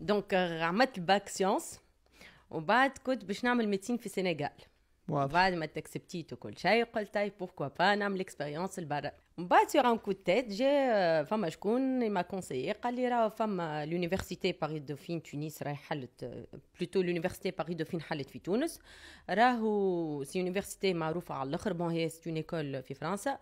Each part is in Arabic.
دونك عملت الباك سيونس وبعد كنت باش نعمل ميدسين في السنغال بعد ما تكسبتيت وكل شيء قلت طيب بوركوا با نعمل اكسبيريونس لبرا من بعد سيغ ان كو تيت جا فما شكون ما كونسيي قال لي راه فما لونيفرسيتي باري دوفين تونس راهي حلت بلوتو لونيفرسيتي باري دوفين حلت في تونس راهو سي يونيفرسيتي معروفه على الاخر بون هي سي اون ايكول في فرنسا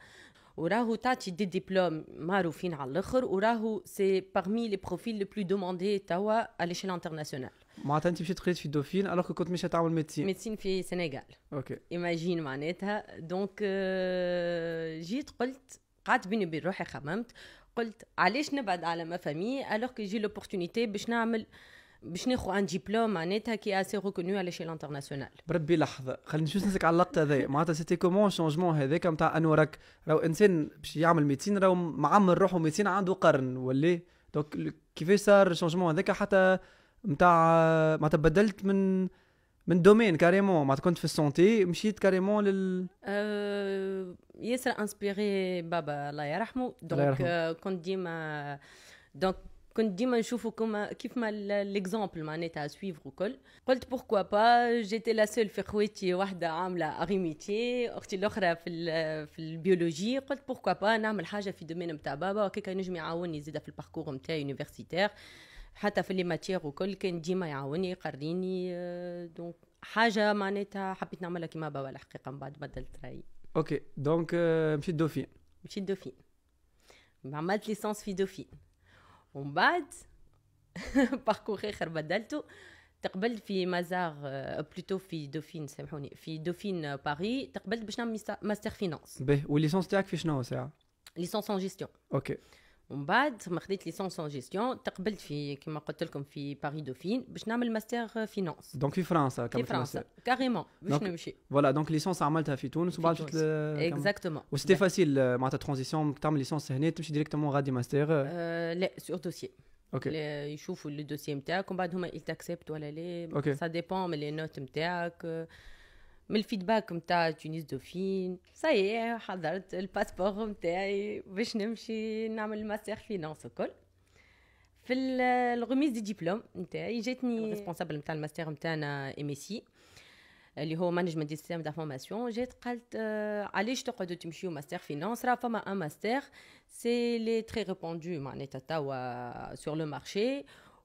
وراهو تعطي دي ديبلوم معروفين على الاخر وراهو سي باغمي لي بروفيل لو بلو دوموندي توا على ليشيل انترناسيونال معناتها انت مشيت قريت في الدوفين الوغ كنت مش تعمل ميدسين ميدسين في السنغال اوكي ايماجين معناتها دونك آه، جيت قلت قعدت بيني وبين روحي خممت قلت علاش نبعد على ما فامي الوغ كي جي لوبورتونيتي باش نعمل آه باش ناخذ ان ديبلوم معناتها كي اسي ريكونو على شي لانترناسيونال بربي لحظه خلينا نشوف نسك على اللقطه هذايا معناتها سيتي كومون شونجمون هذاك نتاع انه راك راهو انسان باش يعمل ميتين راهو معمر روحه ميتين عنده قرن ولا دونك كيفاش صار الشونجمون هذاك حتى نتاع ما تبدلت من من دومين كاريمون ما كنت في السونتي مشيت كاريمون لل أه، ياسر انسبيري بابا الله يرحمه دونك آه، كنت ديما دونك كنت ديما نشوفو كما كيف ما ليكزامبل معناتها سويفر وكل قلت بوركوا با جيتي لا سول في خواتي وحده عامله اغيميتي اختي الاخرى في في البيولوجي قلت بوركوا با نعمل حاجه في دومين نتاع بابا وكيكا ينجم يعاوني زيد في الباركور نتاعي يونيفرسيتير حتى في لي ماتيغ وكل كان ديما يعاوني يقريني دونك آه، حاجه معناتها حبيت نعملها كيما بابا الحقيقه من بعد بدلت رايي اوكي دونك euh، مشيت دوفين مشيت دوفين عملت ليسانس في دوفين On bat, parcourir Herba Delta, Mazar, plutôt, puis Dauphine, Dauphine Paris, master finance. licence c'est Licence en gestion. Je me suis dit que j'avais une licence en gestion, je me suis dit que je n'avais pas de licence en finance. Donc, je suis France. carrément. Voilà, donc la licence, elle a fait tout. Exactement. C'était facile, ta transition, tu as une licence, tu as directement un radiomaster. Euh، sur le dossier. Ils chouent le dossier MTAC, ils t'acceptent, ça dépend, mais les notes من الفيدباك نتاع تونس دوفين صاي حضرت الباسبور نتاعي باش نمشي نعمل ماستر فينانس الكل في الغميز دي ديبلوم نتاعي جاتني الريسبونسابل نتاع الماستر نتاعنا ام سي اللي هو مانجمنت دي سيستم تاع فورماسيون جات قالت آه علاش تقعدوا تمشيو ماستر فينانس راه فما ان ماستر سي لي تري ريبوندو معناتها توا سور لو مارشي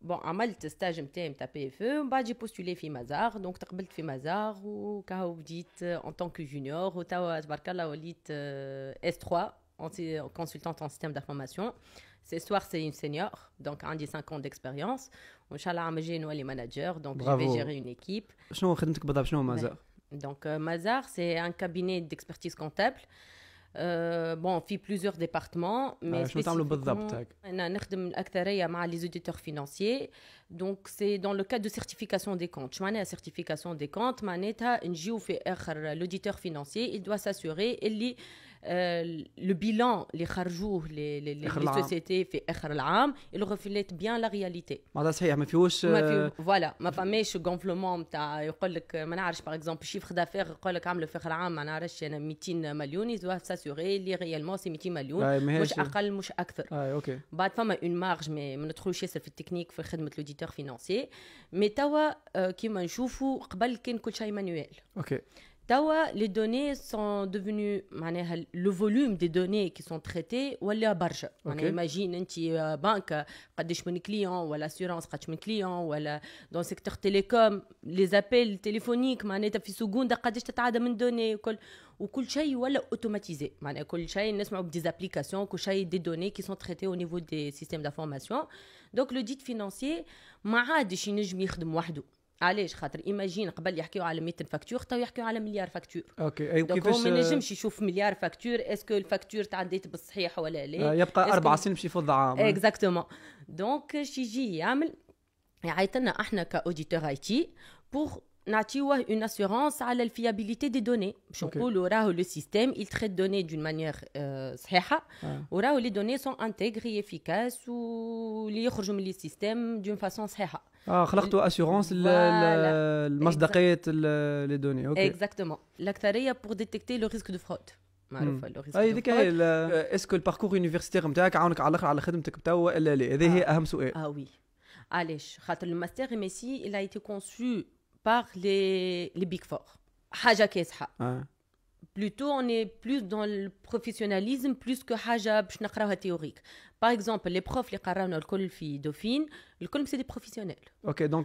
Bon, à Malte, stage MTM, TPFE. Je suis bah, postulé à Mazar. Donc, je suis postulé chez Mazar. Donc, je suis postulé à Mazar. Je suis en tant que junior. Je euh, suis en la de S3, en consultante en système d'information. Ce soir, c'est une senior. Donc, un des cinq ans d'expérience. Je vais gérer une équipe. Je vais gérer une équipe. Je vais gérer une équipe. Donc, euh, Mazar, c'est un cabinet d'expertise comptable. Euh, bon, il plusieurs départements, mais euh, je spécifiquement, on travaille avec les auditeurs financiers. Donc, c'est dans le cadre de certification des comptes. Je la certification des comptes, je l'auditeur financier, il doit s'assurer qu'il لو بيلان اللي خرجوه لي سوسيتي في اخر العام اللي غوفليت بيان لا رياليتي هذا صحيح ما فيهوش فوالا آه، ما فماش غونفلومون تاع يقول لك ما نعرفش باغ اكزومبل شيفر دافير يقول لك عملوا في اخر عام ما نعرفش انا يعني 200 مليون يزوا ساسيوري لي ريالمون سي 200 مليون مش اقل مش اكثر اي اوكي بعد فما اون مارج مي ما ندخلوش ياسر في التكنيك في خدمه لوديتور فينونسي مي توا آه، كيما نشوفوا قبل كان كل شيء مانويل اوكي les données sont devenues, le volume des données qui sont traitées, ou elle est Imagine, une petite euh, banque, pas des clients, ou à l'assurance, pas des clients, ou dans le secteur télécom, les appels téléphoniques, manière, t'as fait seconde, pas des données, ou ou tout chose ou elle automatisé manière tout chose nous avons des applications tout des données qui sont traitées au niveau des systèmes d'information donc le dit financier ma'ad chi najm yخدم wahdou علاش خاطر ايماجين قبل يحكيو على 100 فاكتور تو يحكيو على مليار فاكتور اوكي اي دونك هو ما نجمش يشوف مليار فاكتور اسكو الفاكتور تعديت بالصحيح ولا لا آه، يبقى اربع سنين باش يفض عام اكزاكتومون دونك شي يجي يعمل يعيط لنا احنا كاوديتور اي تي بور نعطيوه اون اسيورونس على الفيابيليتي دي دوني باش نقولوا راهو لو سيستيم يل traite دوني دون مانيير صحيحه آه. وراهو لي دوني سون انتيغري افيكاس واللي يخرجوا من لي سيستيم دون فاسون صحيحه اه خلقتوا اسيغونس المصداقيه لي دوني اوكي اكزاكتومون الاكثريه بور ديتيكتي لو ريسك دو فرود معروفه لو ريسك اي هذيك هي أه، اسكو الباركور يونيفرسيتير نتاعك عاونك على الاخر على خدمتك توا ولا لا هذه هي آه. اهم سؤال اه وي علاش خاطر الماستر ميسي الا ايتي كونسو باغ لي conçu par حاجه كاسحه آه. plutôt on est plus dans le professionnalisme plus que hajab théorique par exemple les profs qui ont le dauphine le colm des professionnels ok donc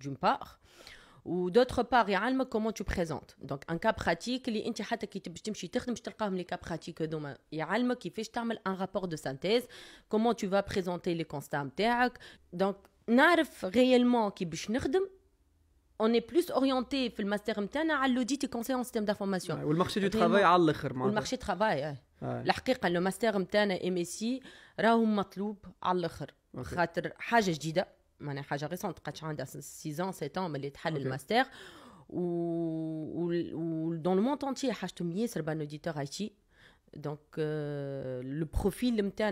d'une part. Ou d'autre part, il y a comment tu présentes. Donc, un cas pratique, il y a un cas pratique. Il y a tu fais un rapport de synthèse. Comment tu vas présenter les constats Donc, narf réellement qui on est plus orienté dans le master à l'audit et conseil en système d'information. le marché du travail, à le marché du travail, oui. L'arqueur, ouais. le master MTN et MSI, ils sont à l'heure. Okay. حاجه je suis récent, train de 6 ans, 7 ans, mais je suis le master. Dans le monde entier, je suis en train de faire un donc euh, le profil limité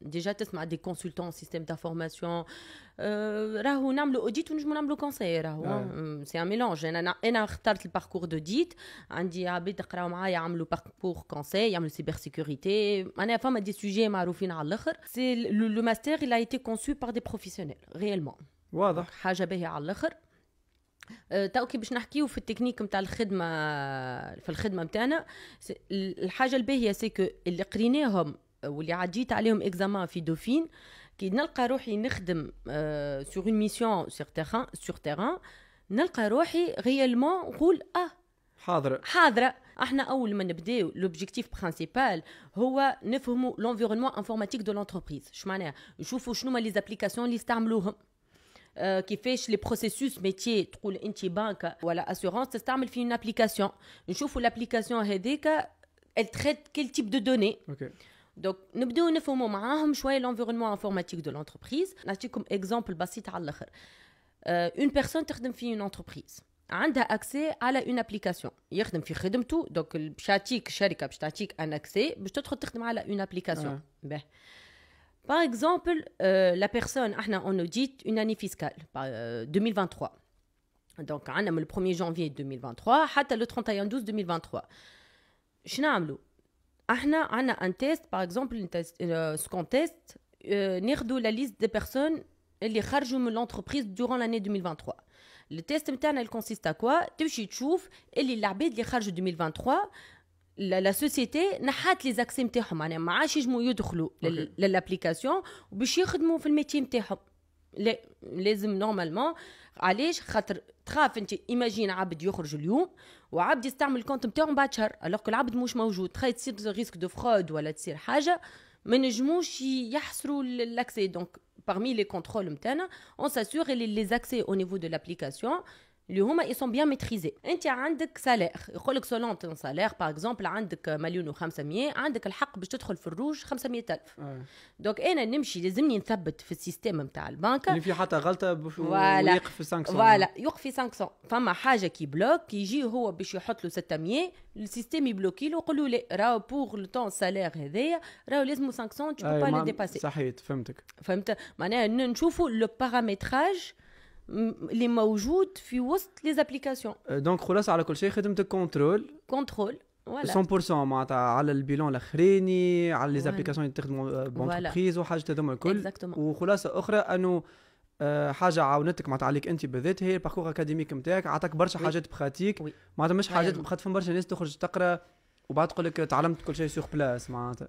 déjà des consultants système d'information euh, le audit conseil hein? ah hum, c'est un mélange on a on le parcours d'audit il a parcours conseil il y a un cybersécurité. des sujets qui sont c'est le master a été conçu par des professionnels réellement voilà آه، تو كي باش نحكيو في التكنيك نتاع الخدمه في الخدمه نتاعنا الحاجه الباهيه سيكو اللي قريناهم واللي عديت عليهم اكزامان في دوفين كي نلقى روحي نخدم أه سور اون ميسيون سور تيران سور تيران نلقى روحي غيالمون نقول اه حاضره حاضره احنا اول ما نبداو لوبجيكتيف برينسيبال هو نفهموا لونفيرونمون انفورماتيك دو لونتربريز اش معناها نشوفوا شنو هما لي زابليكاسيون اللي يستعملوهم Euh, qui fait les processus métier trouve une banque voilà assurance c'est elle fait une application je trouve l'application traite quel type de données Donc, nous devons choisi à l'environnement informatique de l'entreprise. Je comme exemple donner bah, à l'heure. une personne qui travaille une entreprise a accès à une application. Elle travaille dans une donc le a accès, à une application. Bah. Par exemple, euh, la personne, ah on audite une année fiscale, par euh, 2023. Donc, ah on a le 1er janvier 2023, hâte le 31 12 2023. on a un test, par exemple, euh, ce qu'on teste, nous la liste des personnes qui charges de l'entreprise durant l'année 2023. Le test, il consiste à quoi Tu vas voir les 2023 لا سوسيتي نحات لي زاكسي نتاعهم معناها ما عادش يجمو يدخلوا للابليكاسيون وباش يخدموا في الميتي نتاعهم لا لازم نورمالمون علاش خاطر تخاف انت ايماجين عبد يخرج اليوم وعبد يستعمل الكونت من بعد شهر الوغ العبد مش موجود تخيل تصير ريسك دو فرود ولا تصير حاجه ما نجموش يحصروا لاكسي دونك parmi les contrôles نتاعنا on s'assure les accès au niveau de l'application اللي هما اي سون بيان ميتريزي انت عندك سالير يقول لك سولون تون سالير باغ اكزومبل عندك مليون و500 عندك الحق باش تدخل في الروج 500 الف دونك انا نمشي لازمني نثبت في السيستم نتاع البنك اللي في حتى غلطه بف... ولا في 500 فوالا يوقف في 500 فما حاجه كي بلوك يجي هو باش يحط له 600 السيستم يبلوكي له يقول له لا راهو بور لو تون سالير هذايا راهو لازم 500 تو با لو ديباسي صحيت فهمتك فهمت معناها نشوفوا لو باراميتراج اللي موجود في وسط لي زابليكاسيون دونك خلاص على كل شيء خدمتك كونترول كونترول ولا 100% معناتها على البيلون الاخراني على لي زابليكاسيون اللي تخدموا euh, بونتربريز وحاجه هذوما الكل وخلاصه اخرى انه آه، حاجه عاونتك معناتها عليك انت بالذات هي الباركور اكاديميك نتاعك عطاك برشا حاجات براتيك معناتها مش حاجات خاطر برشا ناس تخرج تقرا وبعد تقول لك تعلمت كل شيء سور بلاس معناتها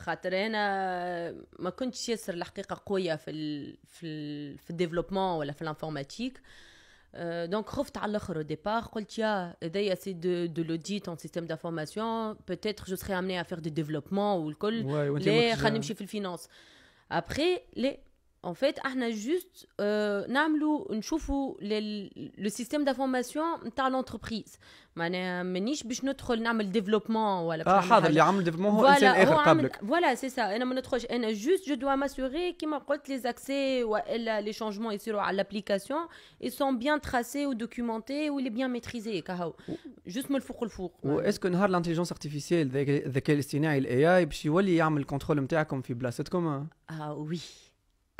خاطر انا ما كنتش ياسر الحقيقه قويه في ال في ال في الديفلوبمون ولا في الانفورماتيك أه، دونك خفت على الاخر او ديبار قلت يا هذايا سي دو دو لوديت اون سيستيم دافورماسيون بوتيتر جو سري امني ا فير دو ديفلوبمون والكل لا خلينا نمشي في الفينانس ابخي لي en fait, nous a juste euh, le système d'information de l'entreprise. le développement. Ah, ah Voilà, c'est ça. Juste, je dois m'assurer que les accès, les changements à l'application, ils sont bien tracés ou documentés ou bien maîtrisés. Juste, le Est-ce que l'intelligence artificielle, il y a contrôle C'est hein. Ah oui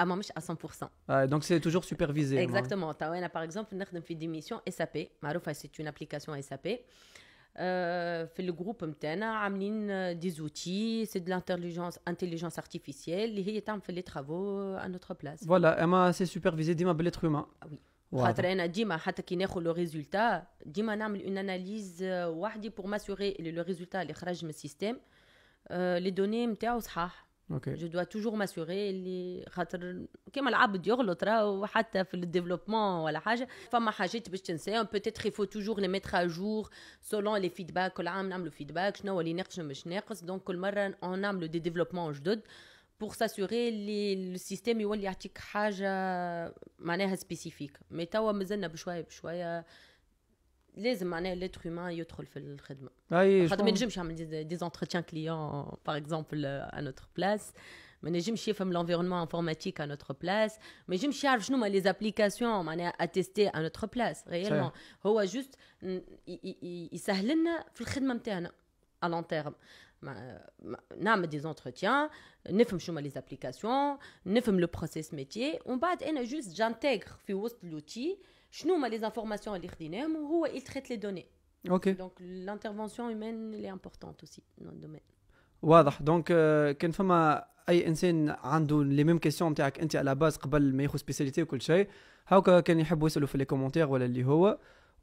à à 100%. donc c'est toujours supervisé. Hein. Exactement. par exemple nous avons fait des missions SAP. c'est une application SAP. Euh, le groupe a euh, des outils, c'est de l'intelligence intelligence artificielle. Il a fait les travaux euh, à notre place. Voilà, Emma, c'est supervisé, dit moi bel être humain. Ah oui. que Dima, hâte qu'il le résultat, Dima fait une analyse euh, pour m'assurer le résultat, le système, les données Mtena ou اوكي جو دوا توجور ماسوري اللي خاطر كيما العبد يغلط راه وحتى في الديفلوبمون ولا حاجه فما حاجات باش تنساهم بوتيتر يفو توجور لي ميتر اجور سولون لي فيدباك كل عام نعملو فيدباك شنو اللي ناقص مش ناقص دونك كل مره نعملو دي ديفلوبمون جدد بور ساسوري اللي السيستم يولي يعطيك حاجه معناها سبيسيفيك مي توا مازلنا بشويه بشويه l'être humain, il y a trop de de Je fais des entretiens clients, par exemple, à notre place. Je fais l'environnement informatique à notre place. Je nous les applications à tester à notre place. Réellement. Il de à long terme. Je des entretiens, je fais les applications, je fais le process métier. on bas, j'intègre l'outil. Ce n'est les informations qu'ils prennent, mais ils traitent les données. Donc l'intervention humaine est importante aussi dans le domaine. C'est clair, donc euh, quand y a quelqu'un qui a les mêmes questions que toi à la base, avant de prendre une spécialité ou autre chose, je voudrais qu'il me le dise dans les commentaires. Ou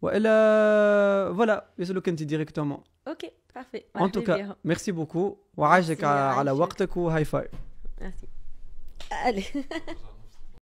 alors, voilà, je te le dis directement. Ok, parfait. En tout cas, merci beaucoup. Je et high five. Merci. Allez.